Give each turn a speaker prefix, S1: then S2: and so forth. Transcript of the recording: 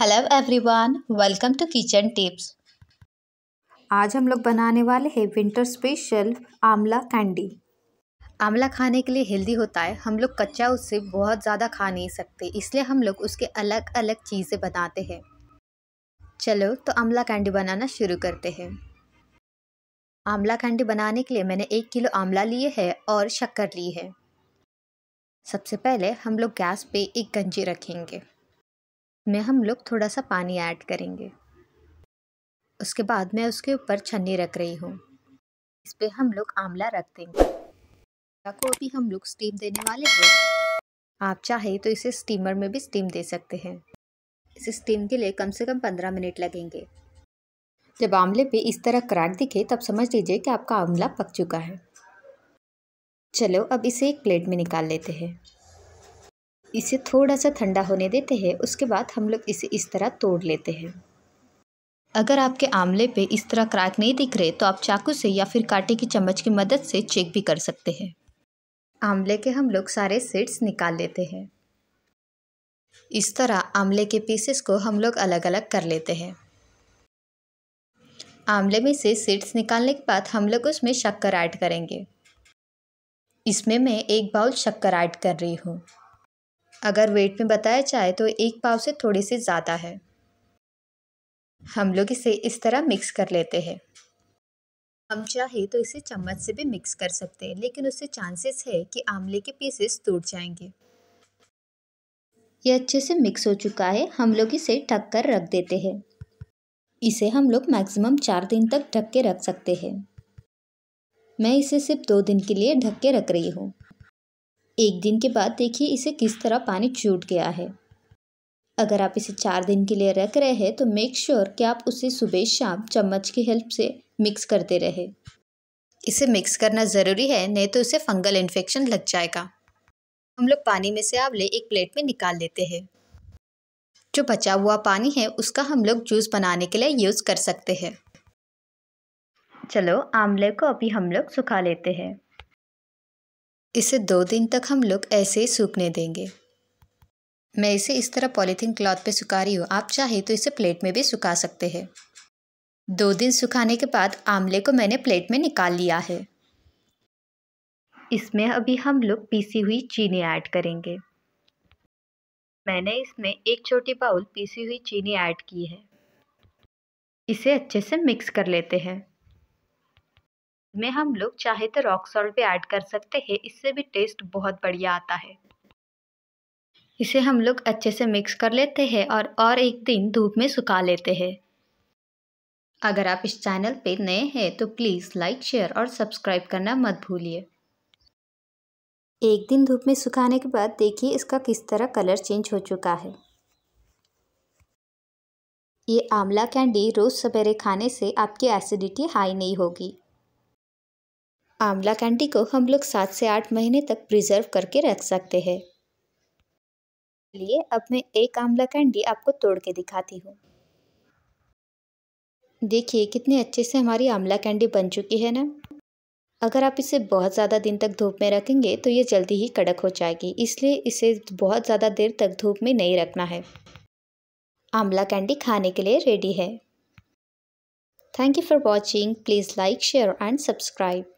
S1: hello everyone welcome to kitchen tips आज हम लोग बनाने वाले हैं विंटर स्पेशल आंवला कैंडी आंवला खाने के लिए हेल्दी होता है हम लोग कच्चा उससे बहुत ज़्यादा खा नहीं सकते इसलिए हम लोग उसके अलग अलग चीज़ें बनाते हैं चलो तो आंवला कैंडी बनाना शुरू करते हैं आंवला कैंडी बनाने के लिए मैंने एक किलो आंवला लिए है और शक्कर ली है सबसे पहले हम लोग गैस पे एक गंजी रखेंगे में हम लोग थोड़ा सा पानी ऐड करेंगे उसके बाद मैं उसके ऊपर छन्नी रख रही हूँ इस पर हम लोग आंवला रख देंगे आंवला को भी हम लोग स्टीम देने वाले हैं आप चाहे तो इसे स्टीमर में भी स्टीम दे सकते हैं इसे स्टीम के लिए कम से कम पंद्रह मिनट लगेंगे जब आंवले पे इस तरह क्रैक दिखे तब समझ लीजिए कि आपका आंवला पक चुका है चलो अब इसे एक प्लेट में निकाल लेते हैं इसे थोड़ा सा ठंडा होने देते हैं उसके बाद हम लोग इसे इस तरह तोड़ लेते हैं अगर आपके आमले पे इस तरह क्रैक नहीं दिख रहे तो आप चाकू से या फिर कांटे की चम्मच की मदद से चेक भी कर सकते हैं आमले के हम लोग सारे सीड्स निकाल लेते हैं इस तरह आमले के पीसेस को हम लोग अलग अलग कर लेते हैं आमले में से सीड्स निकालने के बाद हम लोग उसमें शक्कर ऐड करेंगे इसमें मैं एक बाउल शक्कर ऐड कर रही हूँ अगर वेट में बताया जाए तो एक पाव से थोड़े से ज़्यादा है हम लोग इसे इस तरह मिक्स कर लेते हैं हम चाहे तो इसे चम्मच से भी मिक्स कर सकते हैं लेकिन उससे चांसेस है कि आमले के पीसेस टूट जाएंगे ये अच्छे से मिक्स हो चुका है हम लोग इसे ढक कर रख देते हैं इसे हम लोग मैक्सिमम चार दिन तक ढक के रख सकते हैं मैं इसे सिर्फ दो दिन के लिए ढक के रख रही हूँ एक दिन के बाद देखिए इसे किस तरह पानी छूट गया है अगर आप इसे चार दिन के लिए रख रहे हैं तो मेक श्योर sure कि आप उसे सुबह शाम चम्मच की हेल्प से मिक्स करते रहे इसे मिक्स करना ज़रूरी है नहीं तो इसे फंगल इन्फेक्शन लग जाएगा हम लोग पानी में से आंवले एक प्लेट में निकाल लेते हैं जो बचा हुआ पानी है उसका हम लोग जूस बनाने के लिए यूज़ कर सकते हैं चलो आंवले को अभी हम लोग सुखा लेते हैं इसे दो दिन तक हम लोग ऐसे ही सूखने देंगे मैं इसे इस तरह पॉलीथीन क्लॉथ पे सुखा रही हूँ आप चाहे तो इसे प्लेट में भी सुखा सकते हैं दो दिन सुखाने के बाद आमले को मैंने प्लेट में निकाल लिया है इसमें अभी हम लोग पीसी हुई चीनी ऐड करेंगे मैंने इसमें एक छोटी बाउल पीसी हुई चीनी ऐड की है इसे अच्छे से मिक्स कर लेते हैं మేం హమ్ లగ్ చాహే తో రాక్ సాల్ట్ పె యాడ్ కర్ సక్తే హై ఇస్సే బి టేస్ట్ బహుత్ బడియా ఆతా హై ఇసే హమ్ లగ్ అచ్చే సే మిక్స్ కర్ lete హై ఔర్ ఔర్ ఏక్ దిన ధూప్ మే సుకా lete హై అగర్ ఆప్ ఇస్ ఛానల్ పె నయే హై తో ప్లీజ్ లైక్ షేర్ ఔర్ సబ్‌స్క్రైబ్ కర్నా మత్ భూలీయే ఏక్ దిన ధూప్ మే సుకానే కే baad dekhiye iska kis tarah color change ho chuka hai ye amla candy roz subahare khane se aapki acidity high nahi hogi आंवला कैंडी को हम लोग सात से आठ महीने तक प्रिजर्व करके रख सकते हैं लिए अब मैं एक आंवला कैंडी आपको तोड़ के दिखाती हूँ देखिए कितने अच्छे से हमारी आंवला कैंडी बन चुकी है ना अगर आप इसे बहुत ज़्यादा दिन तक धूप में रखेंगे तो ये जल्दी ही कड़क हो जाएगी इसलिए इसे बहुत ज़्यादा देर तक धूप में नहीं रखना है आंवला कैंडी खाने के लिए रेडी है thank you for watching please like share and subscribe